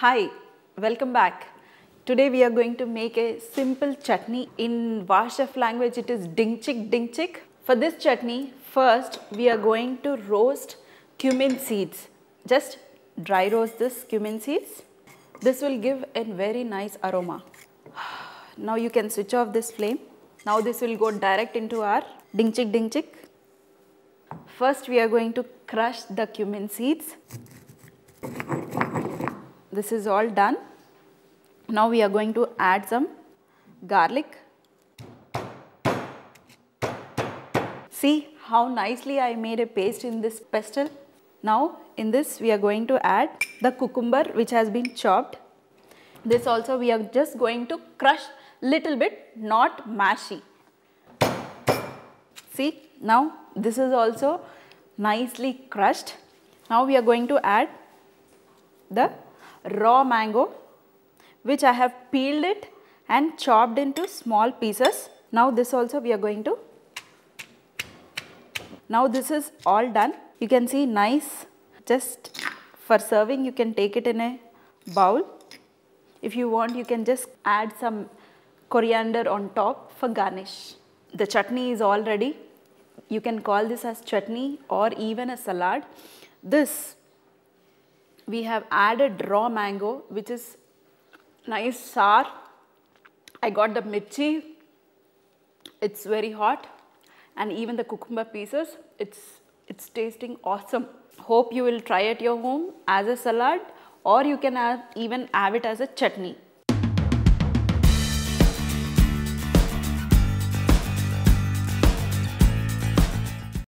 Hi, welcome back. Today we are going to make a simple chutney. In Vashef language it is dingchik dingchik. For this chutney, first we are going to roast cumin seeds. Just dry roast this cumin seeds. This will give a very nice aroma. Now you can switch off this flame. Now this will go direct into our dingchik dingchik. First we are going to crush the cumin seeds this is all done. Now we are going to add some garlic. See how nicely I made a paste in this pestle. Now in this we are going to add the cucumber which has been chopped. This also we are just going to crush little bit not mashy. See now this is also nicely crushed. Now we are going to add the raw mango which I have peeled it and chopped into small pieces. Now this also we are going to. Now this is all done. You can see nice just for serving you can take it in a bowl. If you want you can just add some coriander on top for garnish. The chutney is all ready. You can call this as chutney or even a salad. This we have added raw mango which is nice sour. I got the mirchi, it's very hot and even the cucumber pieces, it's, it's tasting awesome. Hope you will try at your home as a salad or you can even have it as a chutney.